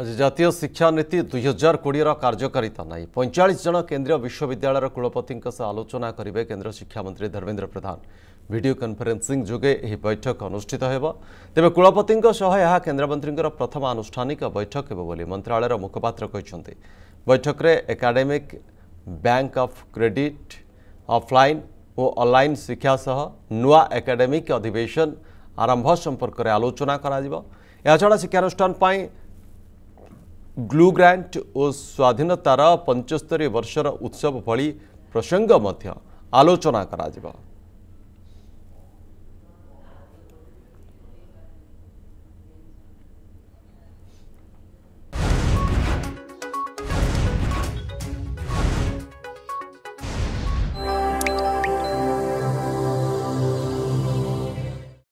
ଆଜି ଜାତୀୟ ଶିକ୍ଷାନୀତି ଦୁଇହଜାର କୋଡ଼ିଏର କାର୍ଯ୍ୟକାରିତା ନାହିଁ ପଇଁଚାଳିଶ ଜଣ କେନ୍ଦ୍ରୀୟ ବିଶ୍ୱବିଦ୍ୟାଳୟର କୁଳପତିଙ୍କ ସହ ଆଲୋଚନା କରିବେ କେନ୍ଦ୍ର ଶିକ୍ଷାମନ୍ତ୍ରୀ ଧର୍ମେନ୍ଦ୍ର ପ୍ରଧାନ ଭିଡ଼ିଓ କନଫରେନ୍ସିଂ ଯୋଗେ ଏହି ବୈଠକ ଅନୁଷ୍ଠିତ ହେବ ତେବେ କୁଳପତିଙ୍କ ସହ ଏହା କେନ୍ଦ୍ରମନ୍ତ୍ରୀଙ୍କର ପ୍ରଥମ ଆନୁଷ୍ଠାନିକ ବୈଠକ ହେବ ବୋଲି ମନ୍ତ୍ରଣାଳୟର ମୁଖପାତ୍ର କହିଛନ୍ତି ବୈଠକରେ academic bank of credit offline ଓ ଅନ୍ଲାଇନ୍ ଶିକ୍ଷା ସହ ନୂଆ ଏକାଡେମିକ୍ ଅଧିବେଶନ ଆରମ୍ଭ ସମ୍ପର୍କରେ ଆଲୋଚନା କରାଯିବ ଏହାଛଡ଼ା ଶିକ୍ଷାନୁଷ୍ଠାନ ପାଇଁ ଗ୍ଲୁ ଗ୍ରାଣ୍ଟ ଓ ସ୍ୱାଧୀନତାର ପଞ୍ଚସ୍ତରୀ ବର୍ଷର ଉତ୍ସବ ଭଳି ପ୍ରସଙ୍ଗ ମଧ୍ୟ ଆଲୋଚନା କରାଯିବ